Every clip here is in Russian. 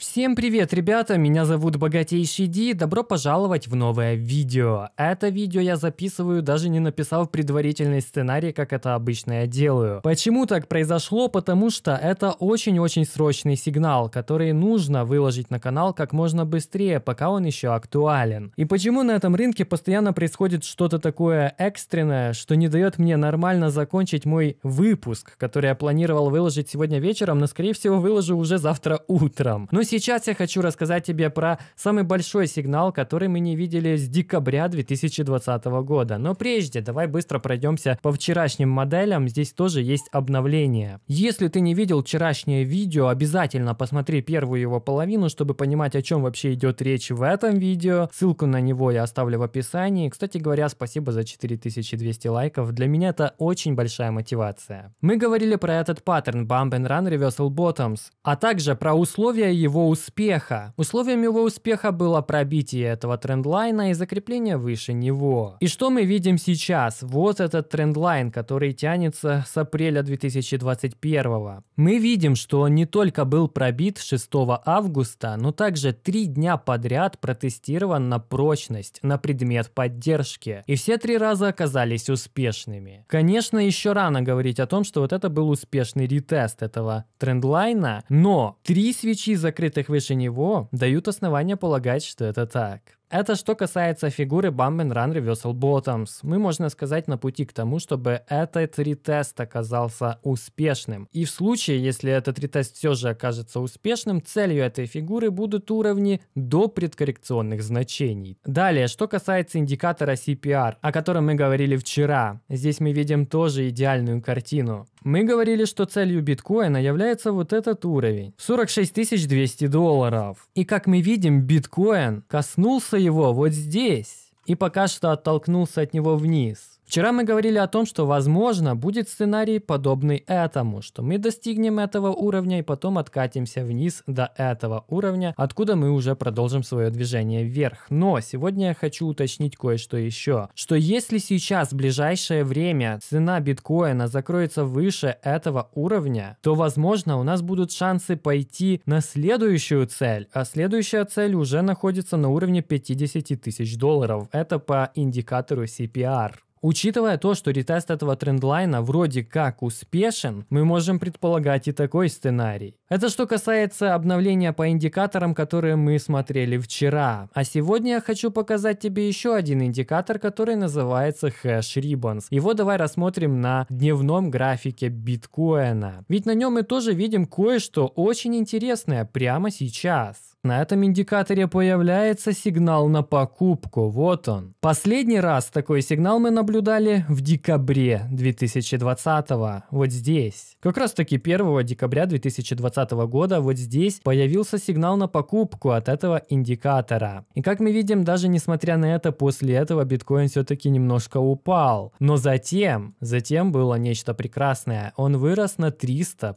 Всем привет, ребята! Меня зовут Богатейший Ди, добро пожаловать в новое видео. Это видео я записываю, даже не написав предварительный сценарий, как это обычно я делаю. Почему так произошло? Потому что это очень-очень срочный сигнал, который нужно выложить на канал как можно быстрее, пока он еще актуален. И почему на этом рынке постоянно происходит что-то такое экстренное, что не дает мне нормально закончить мой выпуск, который я планировал выложить сегодня вечером, но скорее всего выложу уже завтра утром. Но сейчас я хочу рассказать тебе про самый большой сигнал, который мы не видели с декабря 2020 года. Но прежде, давай быстро пройдемся по вчерашним моделям. Здесь тоже есть обновление. Если ты не видел вчерашнее видео, обязательно посмотри первую его половину, чтобы понимать, о чем вообще идет речь в этом видео. Ссылку на него я оставлю в описании. Кстати говоря, спасибо за 4200 лайков. Для меня это очень большая мотивация. Мы говорили про этот паттерн Bump and Run Reversal Bottoms, а также про условия его его успеха. Условием его успеха было пробитие этого трендлайна и закрепление выше него. И что мы видим сейчас? Вот этот трендлайн, который тянется с апреля 2021. Мы видим, что он не только был пробит 6 августа, но также три дня подряд протестирован на прочность, на предмет поддержки. И все три раза оказались успешными. Конечно, еще рано говорить о том, что вот это был успешный ретест этого трендлайна, но три свечи закрыты открытых выше него, дают основания полагать, что это так. Это что касается фигуры Bump and Run Reversal Bottoms. Мы, можно сказать, на пути к тому, чтобы этот ретест оказался успешным. И в случае, если этот ретест все же окажется успешным, целью этой фигуры будут уровни до предкоррекционных значений. Далее, что касается индикатора CPR, о котором мы говорили вчера. Здесь мы видим тоже идеальную картину. Мы говорили, что целью биткоина является вот этот уровень – 46 200 долларов. И как мы видим, биткоин коснулся его вот здесь и пока что оттолкнулся от него вниз. Вчера мы говорили о том, что, возможно, будет сценарий подобный этому, что мы достигнем этого уровня и потом откатимся вниз до этого уровня, откуда мы уже продолжим свое движение вверх. Но сегодня я хочу уточнить кое-что еще, что если сейчас в ближайшее время цена биткоина закроется выше этого уровня, то, возможно, у нас будут шансы пойти на следующую цель, а следующая цель уже находится на уровне 50 тысяч долларов. Это по индикатору CPR. Учитывая то, что ретест этого трендлайна вроде как успешен, мы можем предполагать и такой сценарий. Это что касается обновления по индикаторам, которые мы смотрели вчера. А сегодня я хочу показать тебе еще один индикатор, который называется Hash Ribbons. Его давай рассмотрим на дневном графике биткоина. Ведь на нем мы тоже видим кое-что очень интересное прямо сейчас. На этом индикаторе появляется сигнал на покупку, вот он. Последний раз такой сигнал мы наблюдали в декабре 2020, вот здесь. Как раз таки 1 декабря 2020 года вот здесь появился сигнал на покупку от этого индикатора. И как мы видим, даже несмотря на это, после этого биткоин все-таки немножко упал. Но затем, затем было нечто прекрасное, он вырос на 300%.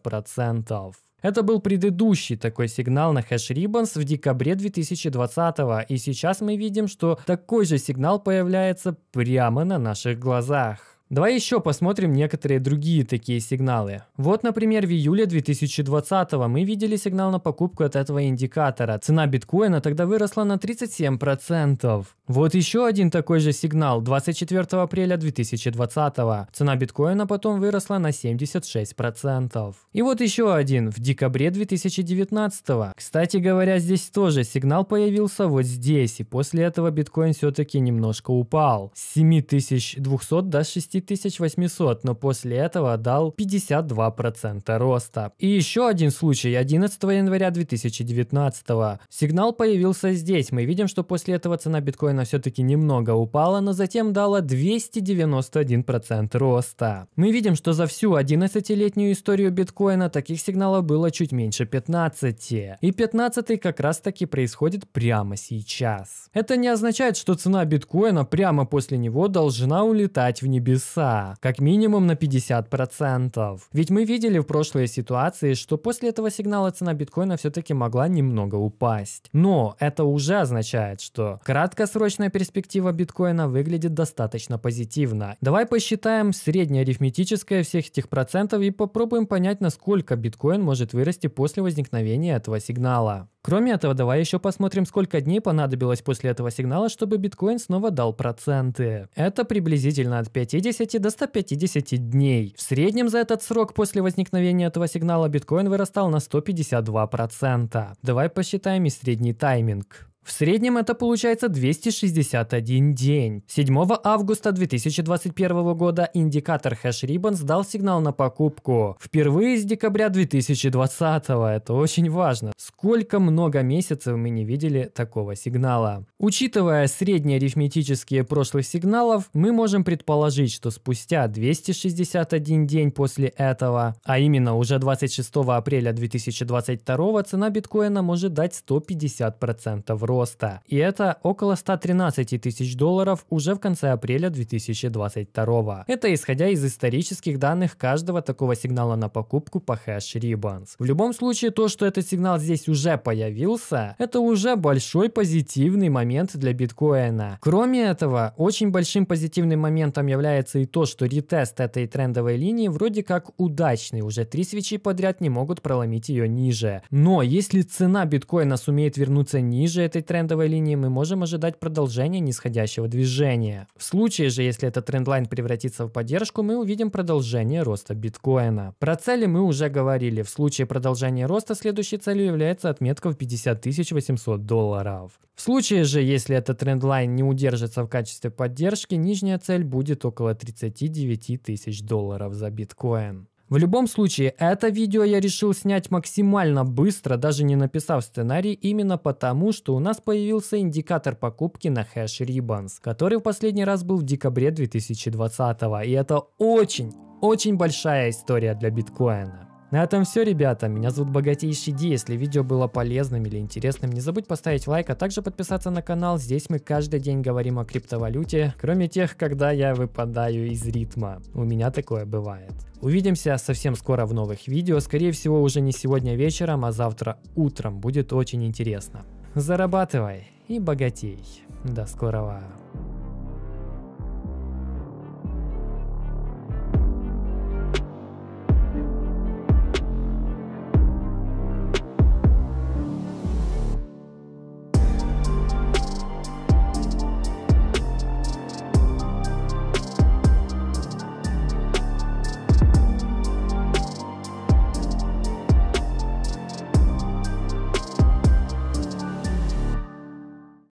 Это был предыдущий такой сигнал на HashRibbons в декабре 2020 и сейчас мы видим, что такой же сигнал появляется прямо на наших глазах. Давай еще посмотрим некоторые другие такие сигналы. Вот, например, в июле 2020 мы видели сигнал на покупку от этого индикатора. Цена биткоина тогда выросла на 37%. Вот еще один такой же сигнал 24 апреля 2020. Цена биткоина потом выросла на 76%. И вот еще один в декабре 2019. Кстати говоря, здесь тоже сигнал появился вот здесь, и после этого биткоин все-таки немножко упал. С 7200 до 6 9800, но после этого дал 52% роста. И еще один случай 11 января 2019. Сигнал появился здесь. Мы видим, что после этого цена биткоина все-таки немного упала, но затем дала 291% роста. Мы видим, что за всю 11-летнюю историю биткоина таких сигналов было чуть меньше 15. И 15 как раз таки происходит прямо сейчас. Это не означает, что цена биткоина прямо после него должна улетать в небеса конца, как минимум на 50%. Ведь мы видели в прошлой ситуации, что после этого сигнала цена биткоина все-таки могла немного упасть. Но это уже означает, что краткосрочная перспектива биткоина выглядит достаточно позитивно. Давай посчитаем среднее арифметическое всех этих процентов и попробуем понять, насколько биткоин может вырасти после возникновения этого сигнала. Кроме этого, давай еще посмотрим, сколько дней понадобилось после этого сигнала, чтобы биткоин снова дал проценты. Это приблизительно от 50 до 150 дней. В среднем за этот срок после возникновения этого сигнала биткоин вырастал на 152%. Давай посчитаем и средний тайминг. В среднем это получается 261 день. 7 августа 2021 года индикатор HashRibbon дал сигнал на покупку. Впервые с декабря 2020. Это очень важно. Сколько много месяцев мы не видели такого сигнала. Учитывая средние арифметические прошлых сигналов, мы можем предположить, что спустя 261 день после этого, а именно уже 26 апреля 2022 цена биткоина может дать 150% роста роста. И это около 113 тысяч долларов уже в конце апреля 2022. Это исходя из исторических данных каждого такого сигнала на покупку по хэш Ribbons. В любом случае, то, что этот сигнал здесь уже появился, это уже большой позитивный момент для биткоина. Кроме этого, очень большим позитивным моментом является и то, что ретест этой трендовой линии вроде как удачный, уже три свечи подряд не могут проломить ее ниже. Но если цена биткоина сумеет вернуться ниже этой трендовой линии мы можем ожидать продолжения нисходящего движения. В случае же, если этот трендлайн превратится в поддержку, мы увидим продолжение роста биткоина. Про цели мы уже говорили. В случае продолжения роста следующей целью является отметка в 50 800 долларов. В случае же, если этот трендлайн не удержится в качестве поддержки, нижняя цель будет около 39 тысяч долларов за биткоин. В любом случае, это видео я решил снять максимально быстро, даже не написав сценарий, именно потому, что у нас появился индикатор покупки на хэш Ribbons, который в последний раз был в декабре 2020, и это очень, очень большая история для биткоина. На этом все, ребята. Меня зовут Богатейший Ди. Если видео было полезным или интересным, не забудь поставить лайк, а также подписаться на канал. Здесь мы каждый день говорим о криптовалюте, кроме тех, когда я выпадаю из ритма. У меня такое бывает. Увидимся совсем скоро в новых видео. Скорее всего, уже не сегодня вечером, а завтра утром. Будет очень интересно. Зарабатывай и богатей. До скорого.